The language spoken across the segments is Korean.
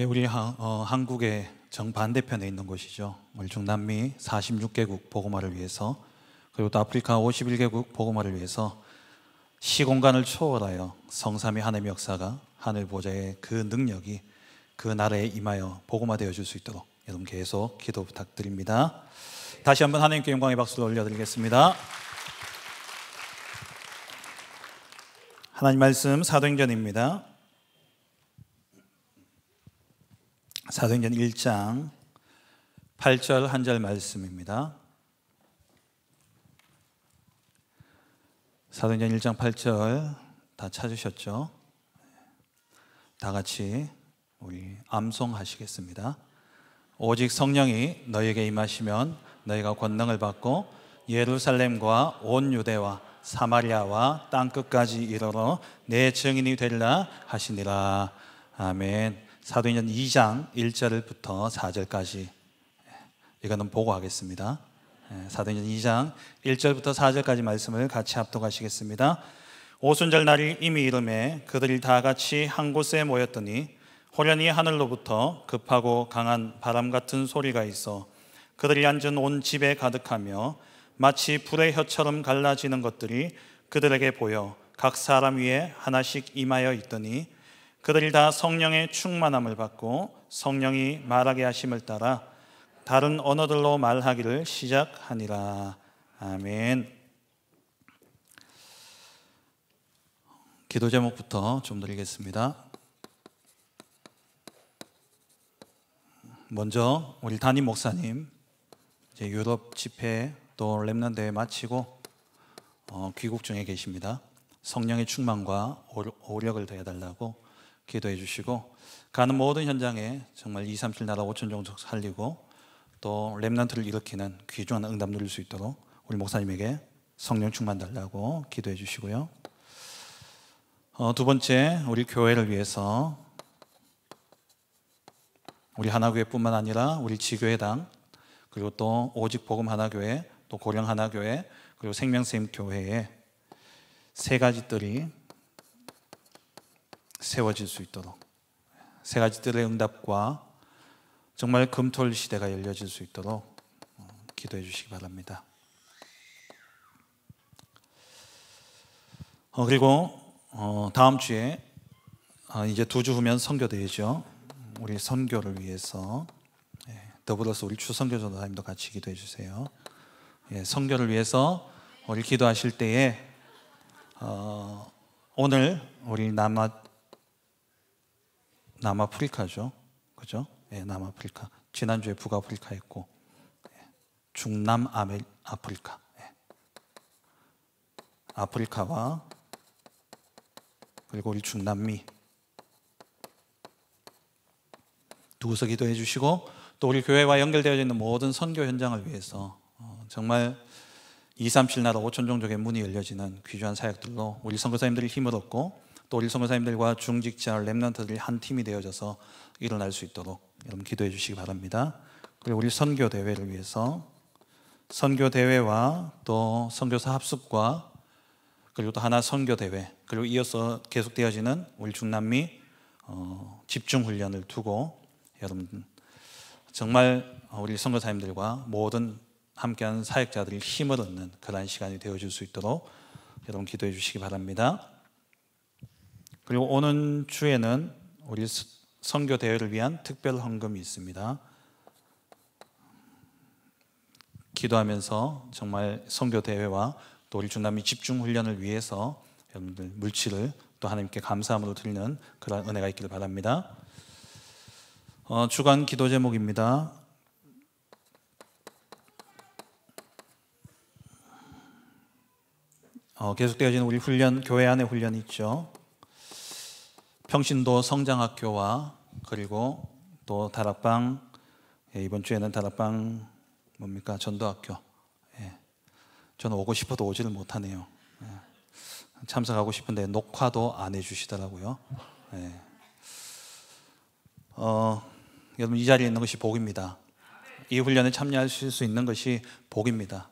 예, 우리 하, 어, 한국의 정반대편에 있는 곳이죠. 오늘 중남미 46개국 보고마를 위해서 그리고 또 아프리카 51개국 보고마를 위해서 시공간을 초월하여 성삼위 하나님의 역사가 하늘 보좌의 그 능력이 그 나라에 임하여 보고마 되어 줄수 있도록 여러분 계속 기도 부탁드립니다. 다시 한번 하나님께 영광의 박수를 올려드리겠습니다. 하나님 말씀 사도행전입니다. 사도행전 1장 8절 한절 말씀입니다. 사도행전 1장 8절 다 찾으셨죠? 다 같이 우리 암송하시겠습니다. 오직 성령이 너희에게 임하시면 너희가 권능을 받고 예루살렘과 온 유대와 사마리아와 땅 끝까지 이르러 내 증인이 되리라 하시니라. 아멘. 사도행전 2장 1절부터 4절까지 이거는 보고 하겠습니다. 예, 사도행전 2장 1절부터 4절까지 말씀을 같이 합독하시겠습니다. 오순절 날이 이미 이름에 그들이 다 같이 한 곳에 모였더니 호련히 하늘로부터 급하고 강한 바람 같은 소리가 있어 그들이 앉은 온 집에 가득하며 마치 불의 혀처럼 갈라지는 것들이 그들에게 보여 각 사람 위에 하나씩 임하여 있더니 그들이 다 성령의 충만함을 받고 성령이 말하게 하심을 따라 다른 언어들로 말하기를 시작하니라. 아멘. 기도 제목부터 좀 드리겠습니다. 먼저 우리 담임 목사님 이제 유럽 집회 또 랩난 대회 마치고 어, 귀국 중에 계십니다. 성령의 충만과 오력을 더해달라고 기도해 주시고 가는 모든 현장에 정말 2, 3, 7 나라 5천 종족 살리고 또렘난트를 일으키는 귀중한 응답 누릴 수 있도록 우리 목사님에게 성령 충만 달라고 기도해 주시고요. 어, 두 번째 우리 교회를 위해서 우리 하나교회뿐만 아니라 우리 지교회당 그리고 또 오직 복음 하나교회 또 고령 하나교회 그리고 생명샘 교회에 세 가지 뜰이 세워질 수 있도록 세 가지들의 응답과 정말 금토일 시대가 열려질 수 있도록 어, 기도해 주시기 바랍니다. 어, 그리고 어, 다음 주에 어, 이제 두 주 후면 선교대회죠. 우리 선교를 위해서 예, 더불어서 우리 추선교 전사님도 같이 기도해 주세요. 예, 선교를 위해서 우리 기도하실 때에 어, 오늘 우리 남아 남아프리카죠. 그죠? 예, 남아프리카. 지난주에 북아프리카 했고, 예, 중남 아프리카 예. 아프리카와 그리고 우리 중남미. 누서 기도해 주시고, 또 우리 교회와 연결되어 있는 모든 선교 현장을 위해서 어, 정말 237 나라 5천 종족의 문이 열려지는 귀중한 사역들로 우리 선교사님들이 힘을 얻고 또 우리 선교사님들과 중직자 랩런터들이 한 팀이 되어져서 일어날 수 있도록 여러분 기도해 주시기 바랍니다. 그리고 우리 선교 대회를 위해서 선교 대회와 또 선교사 합숙과 그리고 또 하나 선교 대회 그리고 이어서 계속되어지는 우리 중남미 어, 집중 훈련을 두고 여러분 정말 우리 선교사님들과 모든 함께한 사역자들이 힘을 얻는 그러한 시간이 되어줄 수 있도록 여러분 기도해 주시기 바랍니다. 그리고 오는 주에는 우리 선교 대회를 위한 특별 헌금이 있습니다. 기도하면서 정말 선교 대회와 또 우리 중남미 집중 훈련을 위해서 여러분들 물질을 또 하나님께 감사함으로 드리는 그런 은혜가 있기를 바랍니다. 어, 주간 기도 제목입니다. 어, 계속되어지는 우리 훈련 교회 안의 훈련 있죠. 평신도 성장학교와 그리고 또 다락방 예, 이번 주에는 다락방 뭡니까 전도학교. 예. 저는 오고 싶어도 오지를 못하네요. 예. 참석하고 싶은데 녹화도 안 해주시더라고요. 예. 어, 여러분 이 자리에 있는 것이 복입니다. 이 훈련에 참여하실 수 있는 것이 복입니다.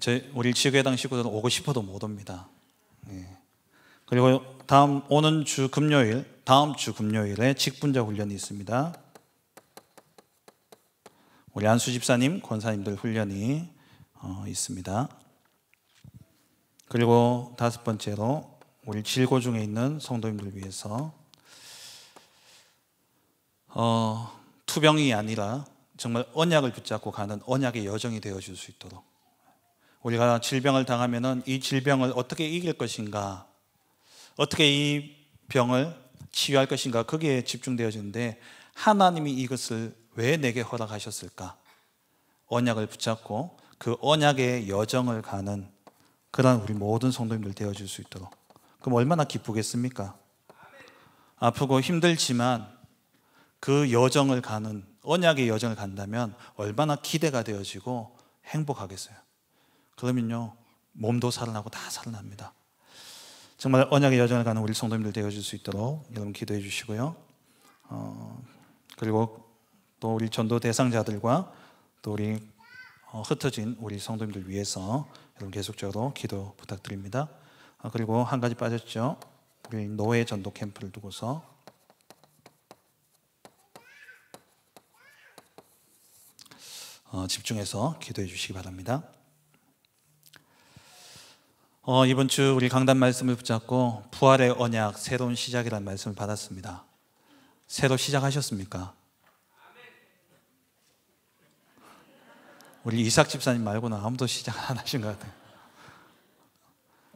저 우리 지교회 당식으로는 오고 싶어도 못 옵니다. 예. 그리고 다음 오는 주 금요일, 다음 주 금요일에 직분자 훈련이 있습니다. 우리 안수 집사님, 권사님들 훈련이 어, 있습니다. 그리고 다섯 번째로 우리 질고 중에 있는 성도님들 위해서 어, 투병이 아니라 정말 언약을 붙잡고 가는 언약의 여정이 되어 줄수 있도록 우리가 질병을 당하면이 질병을 어떻게 이길 것인가 어떻게 이 병을 치유할 것인가 거기에 집중되어지는데 하나님이 이것을 왜 내게 허락하셨을까? 언약을 붙잡고 그 언약의 여정을 가는 그런 우리 모든 성도님들 되어줄 수 있도록 그럼 얼마나 기쁘겠습니까? 아프고 힘들지만 그 여정을 가는 언약의 여정을 간다면 얼마나 기대가 되어지고 행복하겠어요. 그러면요 몸도 살아나고 다 살아납니다. 정말 언약의 여정을 가는 우리 성도님들 되어줄 수 있도록 여러분 기도해 주시고요. 어, 그리고 또 우리 전도 대상자들과 또 우리 어, 흩어진 우리 성도님들 위해서 여러분 계속적으로 기도 부탁드립니다. 어, 그리고 한 가지 빠졌죠. 우리 노예 전도 캠프를 두고서 어, 집중해서 기도해 주시기 바랍니다. 어, 이번 주 우리 강단 말씀을 붙잡고 부활의 언약 새로운 시작이라는 말씀을 받았습니다. 새로 시작하셨습니까? 우리 이삭 집사님 말고는 아무도 시작 안 하신 것 같아요.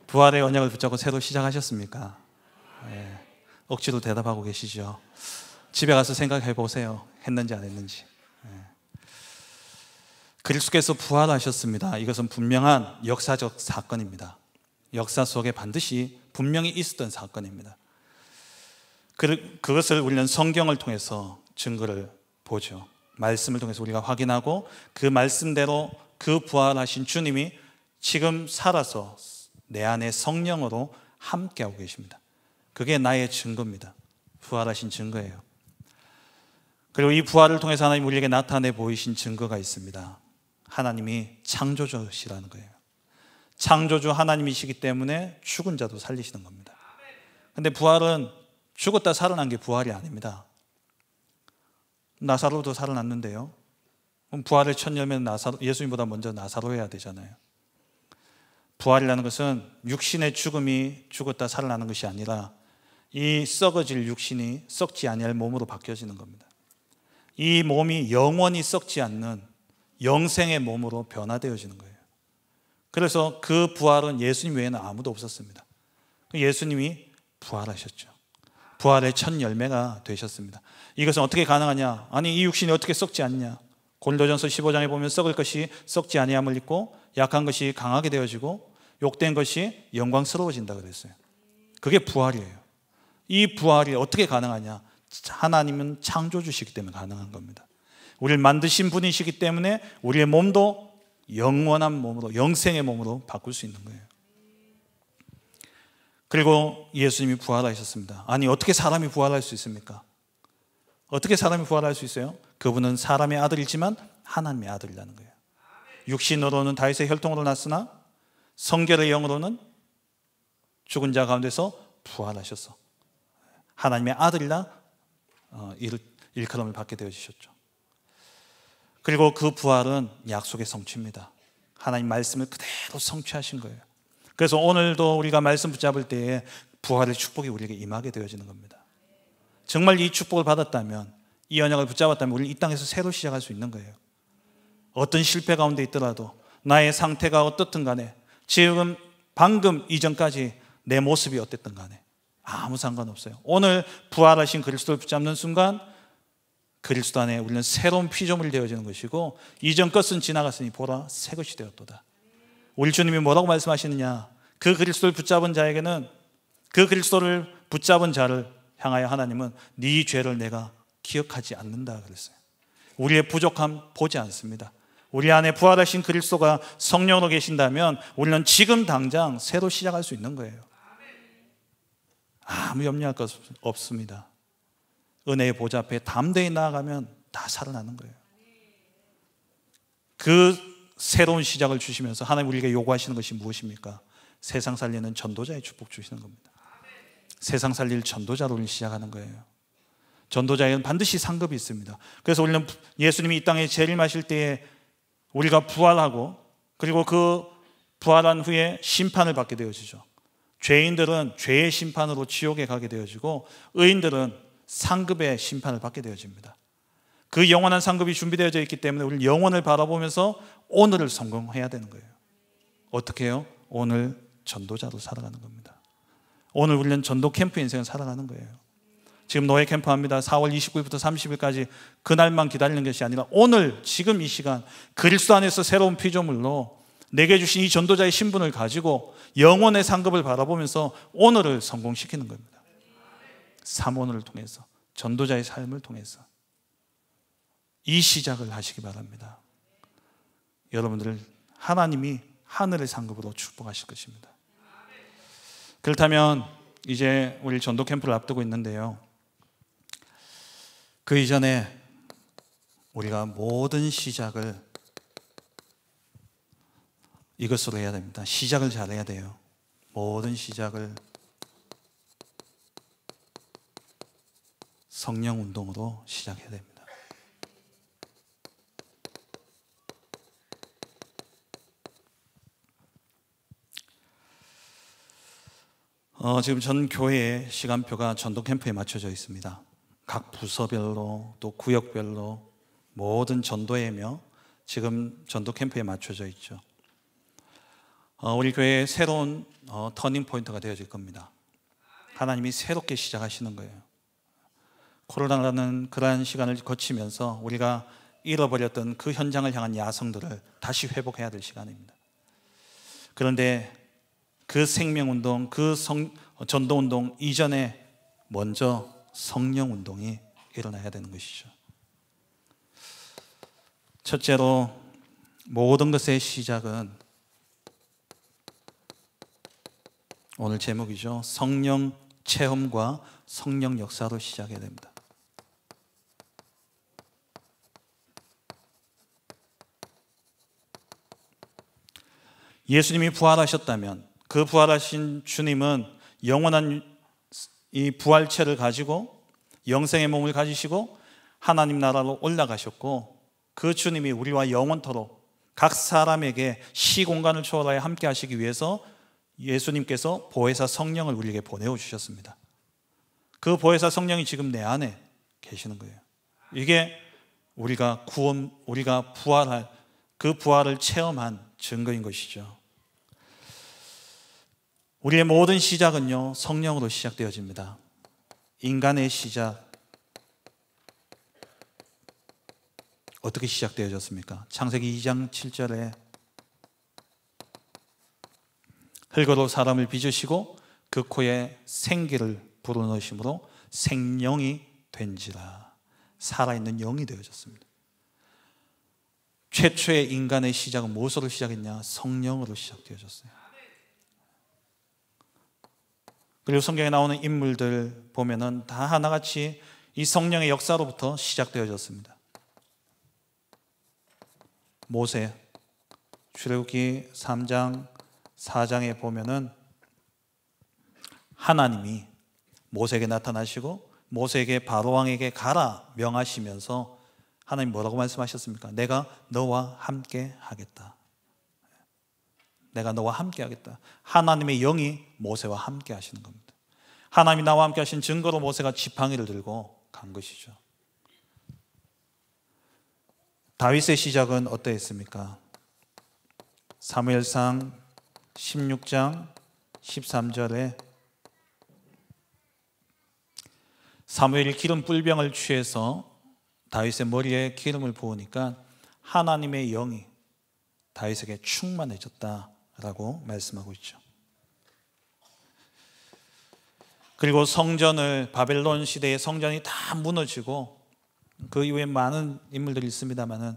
부활의 언약을 붙잡고 새로 시작하셨습니까? 네. 억지로 대답하고 계시죠. 집에 가서 생각해 보세요. 했는지 안 했는지. 네. 예. 그리스께서 부활하셨습니다. 이것은 분명한 역사적 사건입니다. 역사 속에 반드시 분명히 있었던 사건입니다. 그, 것을 우리는 성경을 통해서 증거를 보죠. 말씀을 통해서 우리가 확인하고 그 말씀대로 그 부활하신 주님이 지금 살아서 내 안에 성령으로 함께하고 계십니다. 그게 나의 증거입니다. 부활하신 증거예요. 그리고 이 부활을 통해서 하나님 우리에게 나타내 보이신 증거가 있습니다. 하나님이 창조주시라는 거예요. 창조주 하나님이시기 때문에 죽은 자도 살리시는 겁니다. 근데 부활은 죽었다 살아난 게 부활이 아닙니다. 나사로도 살아났는데요. 그럼 부활의 첫 열매는 나사로, 예수님보다 먼저 나사로해야 되잖아요. 부활이라는 것은 육신의 죽음이 죽었다 살아나는 것이 아니라 이 썩어질 육신이 썩지 아니할 몸으로 바뀌어지는 겁니다. 이 몸이 영원히 썩지 않는 영생의 몸으로 변화되어지는 거예요. 그래서 그 부활은 예수님 외에는 아무도 없었습니다. 그 예수님이 부활하셨죠. 부활의 첫 열매가 되셨습니다. 이것은 어떻게 가능하냐? 아니 이 육신이 어떻게 썩지 않냐? 고린전서 15장에 보면 썩을 것이 썩지 아니함을 입고 약한 것이 강하게 되어지고 욕된 것이 영광스러워진다 그랬어요. 그게 부활이에요. 이 부활이 어떻게 가능하냐? 하나님은 창조주시기 때문에 가능한 겁니다. 우리를 만드신 분이시기 때문에 우리의 몸도 영원한 몸으로, 영생의 몸으로 바꿀 수 있는 거예요. 그리고 예수님이 부활하셨습니다. 아니, 어떻게 사람이 부활할 수 있습니까? 어떻게 사람이 부활할 수 있어요? 그분은 사람의 아들이지만 하나님의 아들이라는 거예요. 육신으로는 다윗의 혈통으로 났으나 성결의 영으로는 죽은 자 가운데서 부활하셔서 하나님의 아들이라 어, 일컬음을 받게 되어지셨죠. 그리고 그 부활은 약속의 성취입니다. 하나님 말씀을 그대로 성취하신 거예요. 그래서 오늘도 우리가 말씀 붙잡을 때에 부활의 축복이 우리에게 임하게 되어지는 겁니다. 정말 이 축복을 받았다면 이 언약을 붙잡았다면 우리 이 땅에서 새로 시작할 수 있는 거예요. 어떤 실패 가운데 있더라도 나의 상태가 어떻든 간에 지금 방금 이전까지 내 모습이 어땠든 간에 아무 상관없어요. 오늘 부활하신 그리스도를 붙잡는 순간 그리스도 안에 우리는 새로운 피조물 이 되어지는 것이고 이전 것은 지나갔으니 보라 새 것이 되었도다. 우리 주님이 뭐라고 말씀하시느냐? 그 그리스도를 붙잡은 자에게는 그 그리스도를 붙잡은 자를 향하여 하나님은 네 죄를 내가 기억하지 않는다 그랬어요. 우리의 부족함 보지 않습니다. 우리 안에 부활하신 그리스도가 성령으로 계신다면 우리는 지금 당장 새로 시작할 수 있는 거예요. 아무 염려할 것 없습니다. 은혜의 보좌 앞에 담대히 나아가면 다 살아나는 거예요. 그 새로운 시작을 주시면서 하나님 우리에게 요구하시는 것이 무엇입니까? 세상 살리는 전도자의 축복 주시는 겁니다. 세상 살릴 전도자로 시작하는 거예요. 전도자에는 반드시 상급이 있습니다. 그래서 우리는 예수님이 이 땅에 죄를 마실 때에 우리가 부활하고 그리고 그 부활한 후에 심판을 받게 되어지죠. 죄인들은 죄의 심판으로 지옥에 가게 되어지고 의인들은 상급의 심판을 받게 되어집니다. 그 영원한 상급이 준비되어져 있기 때문에 우리는 영원을 바라보면서 오늘을 성공해야 되는 거예요. 어떻게 해요? 오늘 전도자로 살아가는 겁니다. 오늘 우리는 전도 캠프 인생을 살아가는 거예요. 지금 노예 캠프 합니다. 4월 29일부터 30일까지 그날만 기다리는 것이 아니라 오늘 지금 이 시간 그리스도 안에서 새로운 피조물로 내게 주신 이 전도자의 신분을 가지고 영원의 상급을 바라보면서 오늘을 성공시키는 겁니다. 사모을 통해서 전도자의 삶을 통해서 이 시작을 하시기 바랍니다. 여러분들 하나님이 하늘의 상급으로 축복하실 것입니다. 그렇다면 이제 우리 전도 캠프를 앞두고 있는데요. 그 이전에 우리가 모든 시작을 이것으로 해야 됩니다. 시작을 잘해야 돼요. 모든 시작을 성령 운동으로 시작해야 됩니다. 어, 지금 전 교회의 시간표가 전도 캠프에 맞춰져 있습니다. 각 부서별로 또 구역별로 모든 전도회며 지금 전도 캠프에 맞춰져 있죠. 어, 우리 교회의 새로운 어, 터닝 포인트가 되어질 겁니다. 하나님이 새롭게 시작하시는 거예요. 코로나라는 그러한 시간을 거치면서 우리가 잃어버렸던 그 현장을 향한 야성들을 다시 회복해야 될 시간입니다. 그런데 그 생명운동, 그 성, 전도운동 이전에 먼저 성령운동이 일어나야 되는 것이죠. 첫째로 모든 것의 시작은 오늘 제목이죠. 성령 체험과 성령 역사로 시작해야 됩니다. 예수님이 부활하셨다면 그 부활하신 주님은 영원한 이 부활체를 가지고 영생의 몸을 가지시고 하나님 나라로 올라가셨고 그 주님이 우리와 영원토록 각 사람에게 시공간을 초월하여 함께 하시기 위해서 예수님께서 보혜사 성령을 우리에게 보내어 주셨습니다. 그 보혜사 성령이 지금 내 안에 계시는 거예요. 이게 우리가 구원, 우리가 부활할 그 부활을 체험한 증거인 것이죠. 우리의 모든 시작은요, 성령으로 시작되어집니다. 인간의 시작. 어떻게 시작되어졌습니까? 창세기 2장 7절에 흙으로 사람을 빚으시고 그 코에 생기를 불어넣으심으로 생명이 된지라. 살아있는 영이 되어졌습니다. 최초의 인간의 시작은 무엇으로 시작했냐? 성령으로 시작되어졌어요. 그리고 성경에 나오는 인물들 보면은 다 하나같이 이 성령의 역사로부터 시작되어졌습니다. 모세 출애굽기 3장 4장에 보면은 하나님이 모세에게 나타나시고 모세에게 바로 왕에게 가라 명하시면서 하나님 뭐라고 말씀하셨습니까? 내가 너와 함께 하겠다. 내가 너와 함께 하겠다. 하나님의 영이 모세와 함께 하시는 겁니다. 하나님이 나와 함께 하신 증거로 모세가 지팡이를 들고 간 것이죠. 다윗의 시작은 어떠했습니까? 사무엘상 16장 13절에 사무엘이 기름 뿔병을 취해서 다윗의 머리에 기름을 부으니까 하나님의 영이 다윗에게 충만해졌다라고 말씀하고 있죠. 그리고 성전을 바벨론 시대의 성전이 다 무너지고 그 이후에 많은 인물들이 있습니다만은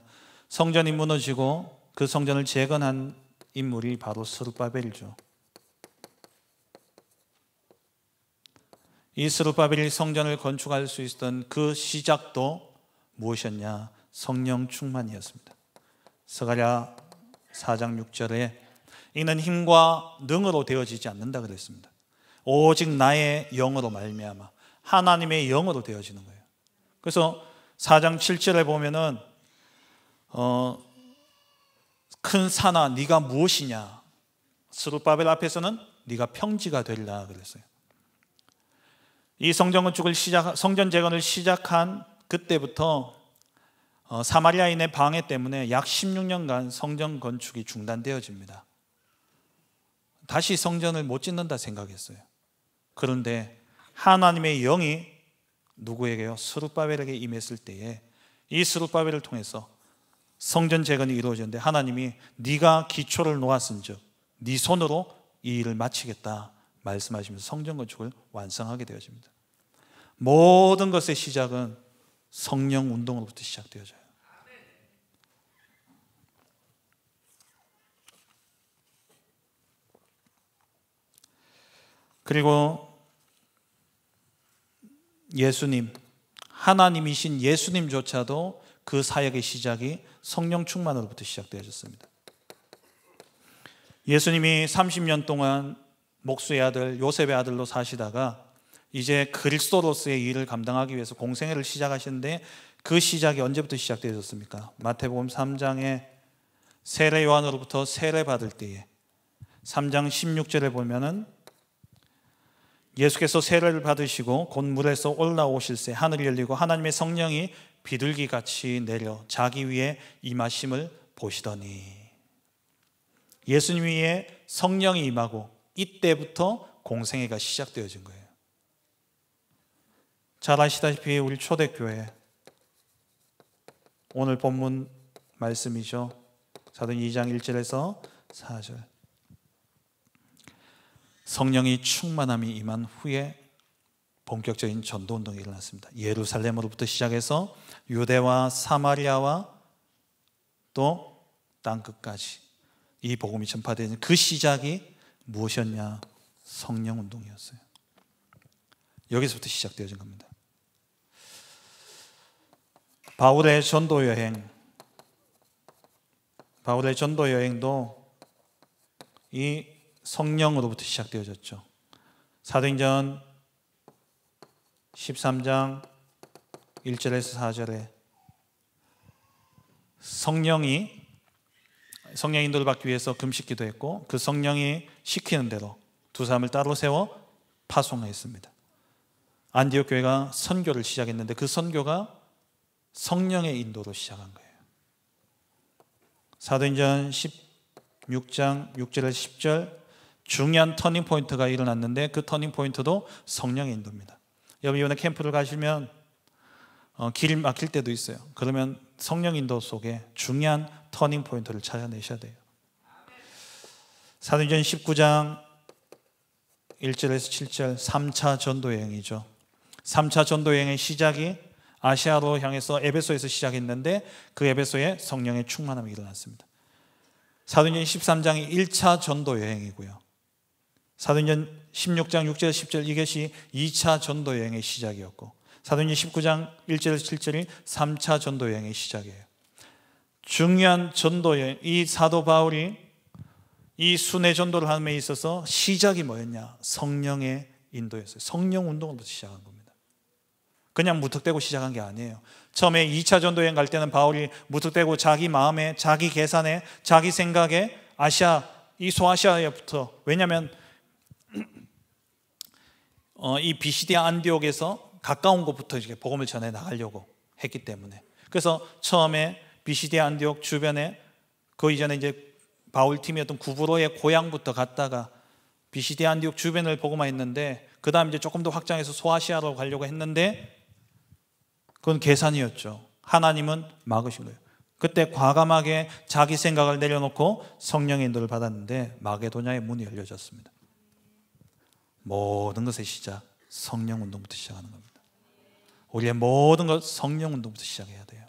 성전이 무너지고 그 성전을 재건한 인물이 바로 스룹바벨이죠. 이 스룹바벨이 성전을 건축할 수 있었던 그 시작도 무엇이었냐? 성령 충만이었습니다. 스가랴 4장 6절에 이는 힘과 능으로 되어지지 않는다 그랬습니다. 오직 나의 영으로 말미암아 하나님의 영으로 되어지는 거예요. 그래서 4장 7절에 보면은 어, 큰 산아 네가 무엇이냐? 스룹바벨 앞에서는 네가 평지가 되리라 그랬어요. 이 성전 건축을 시작 성전 재건을 시작한 그때부터 어, 사마리아인의 방해 때문에 약 16년간 성전 건축이 중단되어집니다. 다시 성전을 못 짓는다 생각했어요. 그런데 하나님의 영이 누구에게요? 스룹바벨에게 임했을 때에 이 스룹바벨을 통해서 성전 재건이 이루어졌는데 하나님이 네가 기초를 놓았은즉 네 손으로 이 일을 마치겠다 말씀하시면서 성전 건축을 완성하게 되어집니다. 모든 것의 시작은 성령 운동으로부터 시작되어져요. 그리고 예수님, 하나님이신 예수님조차도 그 사역의 시작이 성령 충만으로부터 시작되어졌습니다. 예수님이 30년 동안 목수의 아들 요셉의 아들로 사시다가 이제 그리스도로서의 일을 감당하기 위해서 공생애를 시작하시는데 그 시작이 언제부터 시작되셨습니까? 마태복음 3장에 세례 요한으로부터 세례 받을 때에 3장 16절에 보면은 예수께서 세례를 받으시고 곧 물에서 올라오실새 하늘이 열리고 하나님의 성령이 비둘기 같이 내려 자기 위에 임하심을 보시더니 예수님 위에 성령이 임하고 이때부터 공생애가 시작되어진 거예요. 잘 아시다시피 우리 초대교회 오늘 본문 말씀이죠. 사도행 2장 1절에서 4절. 성령이 충만함이 임한 후에 본격적인 전도 운동이 일어났습니다. 예루살렘으로부터 시작해서 유대와 사마리아와 또 땅 끝까지 이 복음이 전파되는 그 시작이 무엇이었냐? 성령 운동이었어요. 여기서부터 시작되어진 겁니다. 바울의 전도 여행, 바울의 전도 여행도 이 성령으로부터 시작되어졌죠. 사도행전 13장 1절에서 4절에 성령이 성령 인도를 받기 위해서 금식기도 했고 그 성령이 시키는 대로 두 사람을 따로 세워 파송하였습니다. 안디옥 교회가 선교를 시작했는데 그 선교가 성령의 인도로 시작한 거예요. 사도행전 16장 6절 10절 중요한 터닝 포인트가 일어났는데 그 터닝 포인트도 성령의 인도입니다. 여러분 이번에 캠프를 가시면 어, 길 막힐 때도 있어요. 그러면 성령 인도 속에 중요한 터닝 포인트를 찾아내셔야 돼요. 사도행전 19장 1절에서 7절 3차 전도 여행이죠. 3차 전도 여행의 시작이 아시아로 향해서 에베소에서 시작했는데 그 에베소에 성령의 충만함이 일어났습니다. 사도전 13장이 1차 전도 여행이고요. 사도전 16장 6절 10절 이것이 2차 전도 여행의 시작이었고 사도전 19장 1절 7절이 3차 전도 여행의 시작이에요. 중요한 전도 여행 이 사도 바울이 이 순회 전도를 함에 있어서 시작이 뭐였냐? 성령의 인도였어요. 성령 운동부터 시작한 겁니다. 그냥 무턱대고 시작한 게 아니에요. 처음에 2차 전도 여행 갈 때는 바울이 무턱대고 자기 마음에, 자기 계산에, 자기 생각에 아시아, 이 소아시아에부터 왜냐면 어, 이비시디 안디옥에서 가까운 곳부터 이렇게 복음을 전해 나가려고 했기 때문에 그래서 처음에 비시디 안디옥 주변에 그 이전에 이제 바울 팀이었던 구브로의 고향부터 갔다가 비시디 안디옥 주변을 복음화했는데 그 다음 이제 조금 더 확장해서 소아시아로 가려고 했는데 그건 계산이었죠. 하나님은 막으신 거예요. 그때 과감하게 자기 생각을 내려놓고 성령의 인도를 받았는데 마게도냐의 문이 열려졌습니다. 모든 것의 시작, 성령 운동부터 시작하는 겁니다. 우리의 모든 것 성령 운동부터 시작해야 돼요.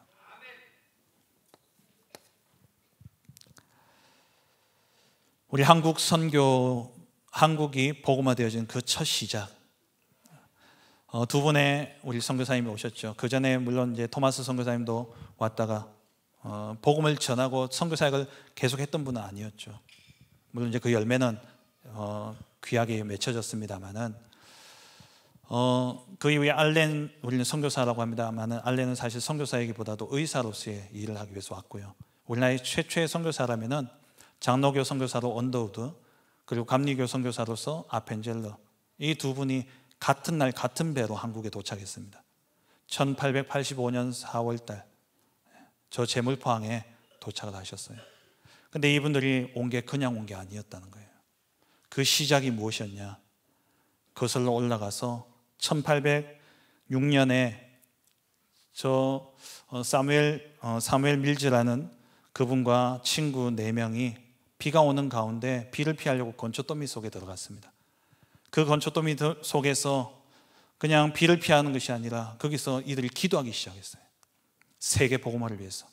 우리 한국 선교 한국이 복음화 되어진 그 첫 시작 어, 두 분의 우리 선교사님이 오셨죠. 그 전에 물론 이제 토마스 선교사님도 왔다가 어, 복음을 전하고 선교사역을 계속했던 분은 아니었죠. 물론 이제 그 열매는 어, 귀하게 맺혀졌습니다만은 어, 그 이후에 알렌 우리는 선교사라고 합니다만은 알렌은 사실 선교사이기보다도 의사로서의 일을 하기 위해서 왔고요. 우리나라의 최초의 선교사라면은 장로교 선교사로 언더우드 그리고 감리교 선교사로서 아펜젤러 이 두 분이 같은 날 같은 배로 한국에 도착했습니다. 1885년 4월 달저 제물포항에 도착을 하셨어요. 근데 이분들이 온 게 그냥 온 게 아니었다는 거예요. 그 시작이 무엇이었냐? 거슬러 올라가서 1806년에 저 어, 사무엘 어, 사무엘 밀즈라는 그분과 친구 네 명이 비가 오는 가운데 비를 피하려고 건초 더미 속에 들어갔습니다. 그건초도미 속에서 그냥 비를 피하는 것이 아니라 거기서 이들이 기도하기 시작했어요. 세계 복음화를 위해서.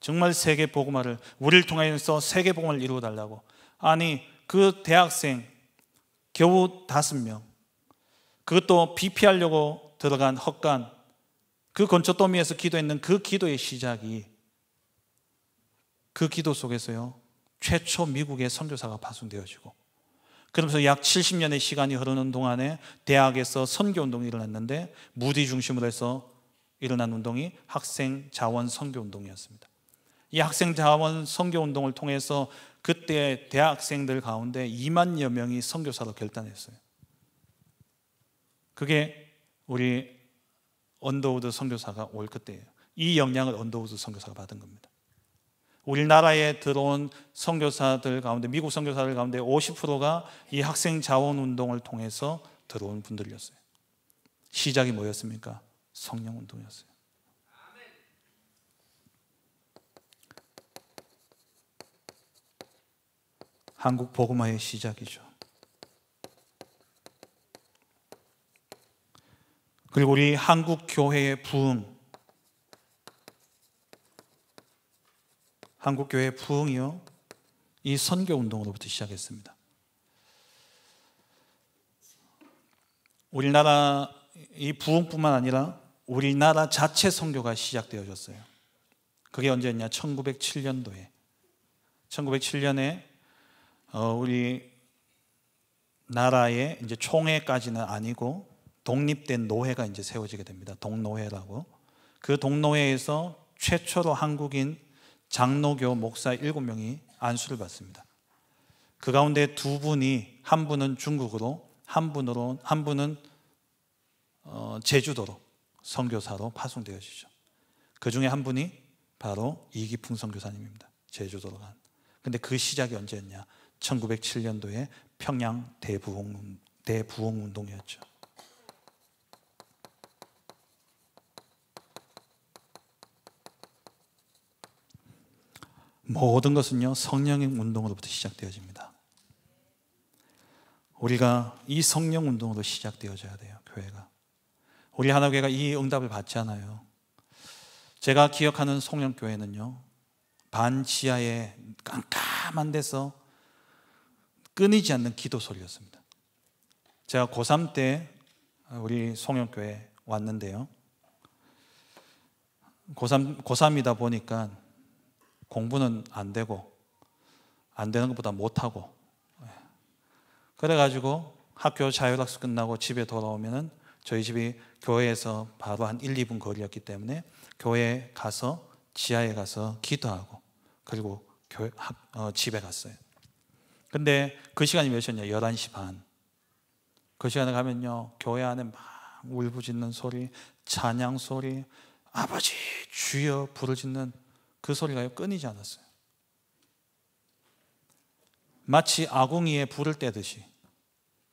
정말 세계 복음화를 우리를 통해서 세계 복음을 이루어 달라고. 아니 그 대학생 겨우 다섯 명. 그것도 비피하려고 들어간 헛간 그 건초더미에서 기도했는 그 기도의 시작이 그 기도 속에서요 최초 미국의 선교사가 파송되어지고 그러면서 약 70년의 시간이 흐르는 동안에 대학에서 선교 운동이 일어났는데 무디 중심으로 해서 일어난 운동이 학생 자원 선교 운동이었습니다. 이 학생 자원 선교 운동을 통해서 그때 대학생들 가운데 2만여 명이 선교사로 결단했어요. 그게 우리 언더우드 선교사가 올 그때예요. 이 영향을 언더우드 선교사가 받은 겁니다. 우리나라에 들어온 선교사들 가운데 미국 선교사들 가운데 50%가 이 학생 자원 운동을 통해서 들어온 분들이었어요. 시작이 뭐였습니까? 성령 운동이었어요. 한국 복음화의 시작이죠. 그리고 우리 한국 교회의 부흥 한국교회 부흥이요. 이 선교 운동으로부터 시작했습니다. 우리나라 이 부흥뿐만 아니라 우리나라 자체 선교가 시작되어졌어요. 그게 언제였냐? 1907년도에. 1907년에 어, 우리 나라의 이제 총회까지는 아니고 독립된 노회가 이제 세워지게 됩니다. 동노회라고. 그 동노회에서 최초로 한국인 장로교 목사 7명이 안수를 받습니다. 그 가운데 두 분이 한 분은 중국으로 한 분으로 한 분은 어, 제주도로 선교사로 파송되어지죠. 그 중에 한 분이 바로 이기풍 선교사님입니다. 제주도로 간. 근데 그 시작이 언제였냐? 1907년도에 평양 대부흥 대부흥 운동이었죠. 모든 것은요, 성령 의 운동으로부터 시작되어집니다. 우리가 이 성령 운동으로 시작되어져야 돼요, 교회가. 우리 하나교회가 이 응답을 받잖아요. 제가 기억하는 송영교회는요, 반 지하에 깜깜한 데서 끊이지 않는 기도 소리였습니다. 제가 고3 때 우리 송영교회 왔는데요. 고3, 고3이다 보니까 공부는 안 되고 안 되는 것보다 못하고 예. 그래가지고 학교 자율학습 끝나고 집에 돌아오면은 저희 집이 교회에서 바로 한 1, 2분 거리였기 때문에 교회 에 가서 지하에 가서 기도하고 그리고 교회, 학, 어, 집에 갔어요. 근데 그 시간이 몇 시였냐? 11시 반. 그 시간에 가면요. 교회 안에 막 울부짖는 소리, 찬양 소리, 아버지 주여 부르짖는 그 소리가요 끊이지 않았어요. 마치 아궁이에 불을 떼듯이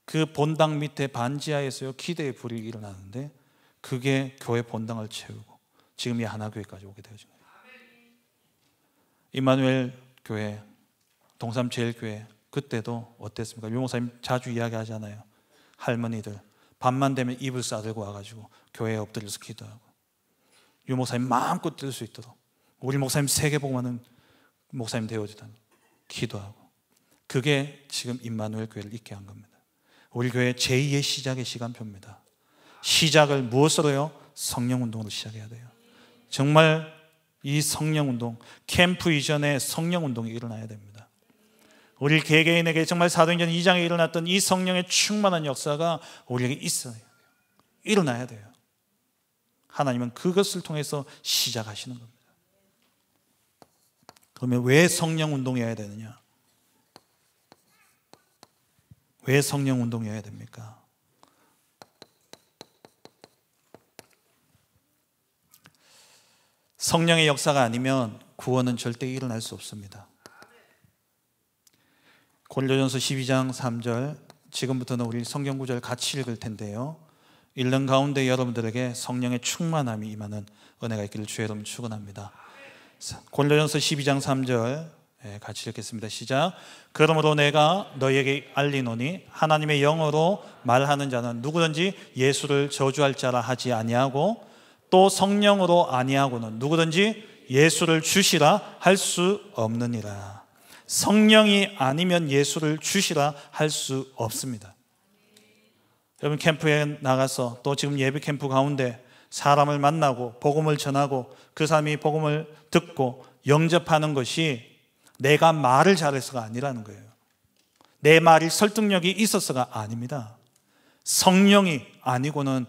그 본당 밑에 반지하에서요 기대의 불이 일어나는데 그게 교회 본당을 채우고 지금 이 하나교회까지 오게 되어진 거예요. 이마누 교회, 동삼 제일교회 그때도 어땠습니까? 유목사님 자주 이야기하잖아요. 할머니들 밤만 되면 이불 싸들고 와가지고 교회에 엎드려서 기도하고 유목사님 마음껏 뛸수 있도록 우리 목사님 세계복음하는 목사님 되어주다니 기도하고 그게 지금 임마누엘 교회를 있게 한 겁니다. 우리 교회 제2의 시작의 시간표입니다. 시작을 무엇으로요? 성령 운동으로 시작해야 돼요. 정말 이 성령 운동, 캠프 이전에 성령 운동이 일어나야 됩니다. 우리 개개인에게 정말 사도행전 2장에 일어났던 이 성령의 충만한 역사가 우리에게 있어야 돼요. 일어나야 돼요. 하나님은 그것을 통해서 시작하시는 겁니다. 그러면 왜 성령 운동해야 되느냐? 왜 성령 운동해야 됩니까? 성령의 역사가 아니면 구원은 절대 일어날 수 없습니다. 고린전서 12장 3절 지금부터는 우리 성경 구절 같이 읽을 텐데요. 읽는 가운데 여러분들에게 성령의 충만함이 임하는 은혜가 있기를 주의 이름 축원합니다. 고린도전서 12장 3절 예, 같이 읽겠습니다. 시작. 그러므로 내가 너에게 알리노니 하나님의 영어로 말하는 자는 누구든지 예수를 저주할 자라 하지 아니하고 또 성령으로 아니하고는 누구든지 예수를 주시라 할 수 없느니라. 성령이 아니면 예수를 주시라 할 수 없습니다. 여러분 캠프에 나가서 또 지금 예배 캠프 가운데 사람을 만나고 복음을 전하고 그 사람이 복음을 듣고 영접하는 것이 내가 말을 잘해서가 아니라는 거예요. 내 말이 설득력이 있어서가 아닙니다. 성령이 아니고는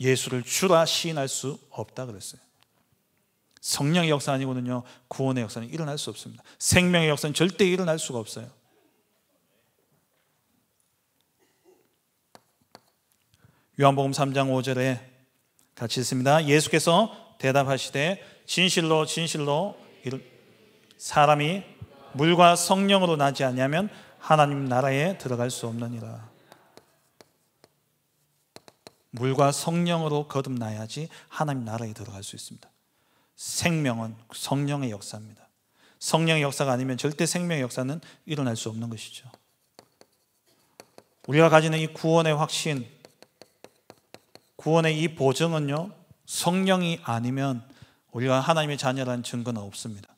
예수를 주라 시인할 수 없다 그랬어요. 성령의 역사 아니고는요, 구원의 역사는 일어날 수 없습니다. 생명의 역사는 절대 일어날 수가 없어요. 요한복음 3장 5절에 같이 있습니다. 예수께서 대답하시되 진실로 진실로 사람이 물과 성령으로 나지 아니하면 하나님 나라에 들어갈 수 없느니라. 물과 성령으로 거듭나야지 하나님 나라에 들어갈 수 있습니다. 생명은 성령의 역사입니다. 성령의 역사가 아니면 절대 생명의 역사는 일어날 수 없는 것이죠. 우리가 가지는 이 구원의 확신, 구원의 이 보증은요, 성령이 아니면 우리가 하나님의 자녀라는 증거는 없습니다.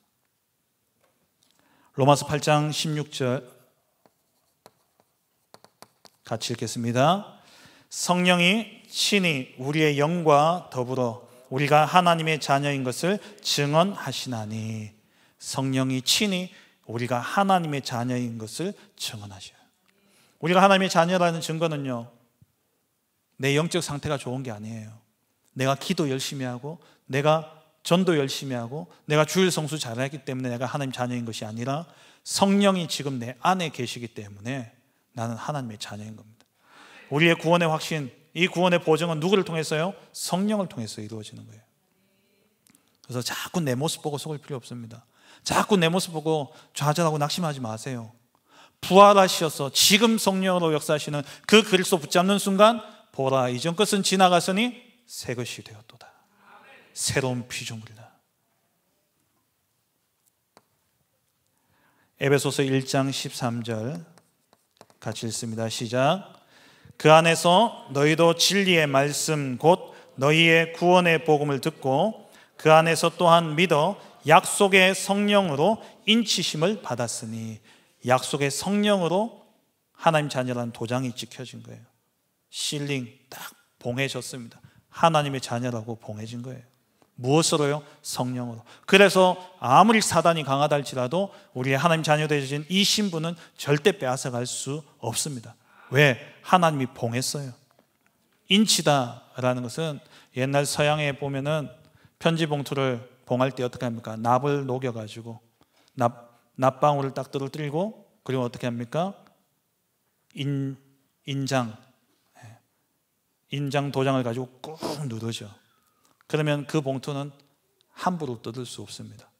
로마서 8장 16절 같이 읽겠습니다. 성령이 신이 우리의 영과 더불어 우리가 하나님의 자녀인 것을 증언하시나니 성령이 친히 우리가 하나님의 자녀인 것을 증언하셔요. 우리가 하나님의 자녀라는 증거는요, 내 영적 상태가 좋은 게 아니에요. 내가 기도 열심히 하고 내가 전도 열심히 하고 내가 주일 성수 잘했기 때문에 내가 하나님 자녀인 것이 아니라 성령이 지금 내 안에 계시기 때문에 나는 하나님의 자녀인 겁니다. 우리의 구원의 확신, 이 구원의 보증은 누구를 통해서요? 성령을 통해서 이루어지는 거예요. 그래서 자꾸 내 모습 보고 속을 필요 없습니다. 자꾸 내 모습 보고 좌절하고 낙심하지 마세요. 부활하시어서 지금 성령으로 역사하시는 그 그리스도 붙잡는 순간 보라 이전 것은 지나갔으니 새 것이 되었도다. 새로운 피조물이다. 에베소서 1장 13절 같이 읽습니다. 시작. 그 안에서 너희도 진리의 말씀 곧 너희의 구원의 복음을 듣고 그 안에서 또한 믿어 약속의 성령으로 인치심을 받았으니 약속의 성령으로 하나님 자녀라는 도장이 찍혀진 거예요. 실링 딱 봉해졌습니다. 하나님의 자녀라고 봉해진 거예요. 무엇으로요? 성령으로. 그래서 아무리 사단이 강하다 할지라도 우리의 하나님 자녀 되신 이 신분은 절대 빼앗아갈 수 없습니다. 왜? 하나님이 봉했어요. 인치다라는 것은 옛날 서양에 보면은 편지 봉투를 봉할 때 어떻게 합니까? 납을 녹여가지고 납, 납방울을 딱 떨어뜨리고 그리고 어떻게 합니까? 인, 인장, 인장 도장을 가지고 꾹 누르죠. 그러면 그 봉투는 함부로 뜯을 수 없습니다.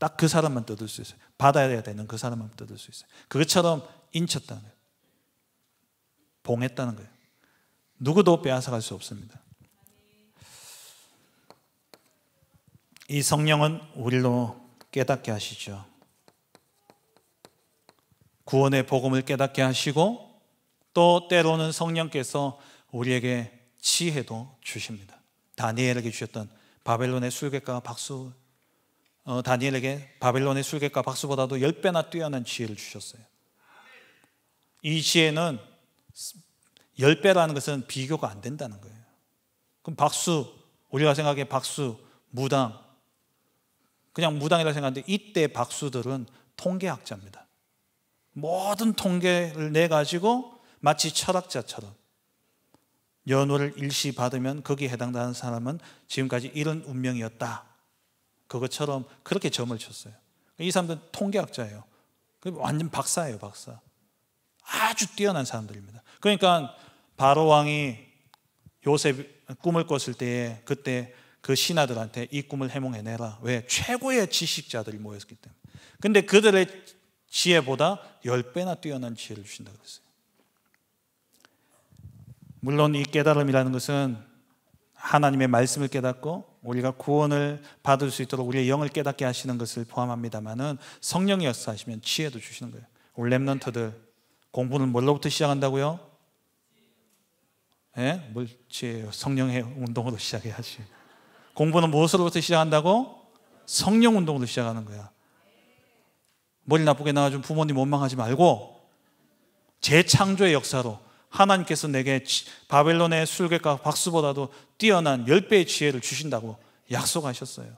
딱 그 사람만 뜯을 수 있어요. 받아야 되는 그 사람만 뜯을 수 있어요. 그것처럼 인쳤다는 거예요. 봉했다는 거예요. 누구도 빼앗아갈 수 없습니다. 이 성령은 우리로 깨닫게 하시죠. 구원의 복음을 깨닫게 하시고 또 때로는 성령께서 우리에게 지혜도 주십니다. 다니엘에게 주셨던 바벨론의 술객과 박수, 어, 다니엘에게 바벨론의 술객과 박수보다도 10배나 뛰어난 지혜를 주셨어요. 이 지혜는 10배라는 것은 비교가 안 된다는 거예요. 그럼 박수, 우리가 생각해 박수, 무당, 그냥 무당이라 생각하는데 이때 박수들은 통계학자입니다. 모든 통계를 내 가지고 마치 철학자처럼 연호를 일시 받으면 거기에 해당되는 사람은 지금까지 이런 운명이었다. 그것처럼 그렇게 점을 쳤어요. 이 사람들은 통계학자예요. 그 완전 박사예요, 박사. 아주 뛰어난 사람들입니다. 그러니까 바로 왕이 요셉 꿈을 꿨을 때 그때 그 신하들한테 이 꿈을 해몽해내라. 왜? 최고의 지식자들이 모였기 때문에. 근데 그들의 지혜보다 10배나 뛰어난 지혜를 주신다고 그랬어요 물론 이 깨달음이라는 것은 하나님의 말씀을 깨닫고 우리가 구원을 받을 수 있도록 우리의 영을 깨닫게 하시는 것을 포함합니다만은 성령이 역사하시면 지혜도 주시는 거예요. 우리 랩런트들 공부는 뭘로부터 시작한다고요? 예? 뭘지혜 성령의 운동으로 시작해야지. 공부는 무엇으로부터 시작한다고? 성령 운동으로 시작하는 거야. 머리 나쁘게 나와준 부모님 원망하지 말고 재창조의 역사로 하나님께서 내게 바벨론의 술객과 박수보다도 뛰어난 10배의 지혜를 주신다고 약속하셨어요.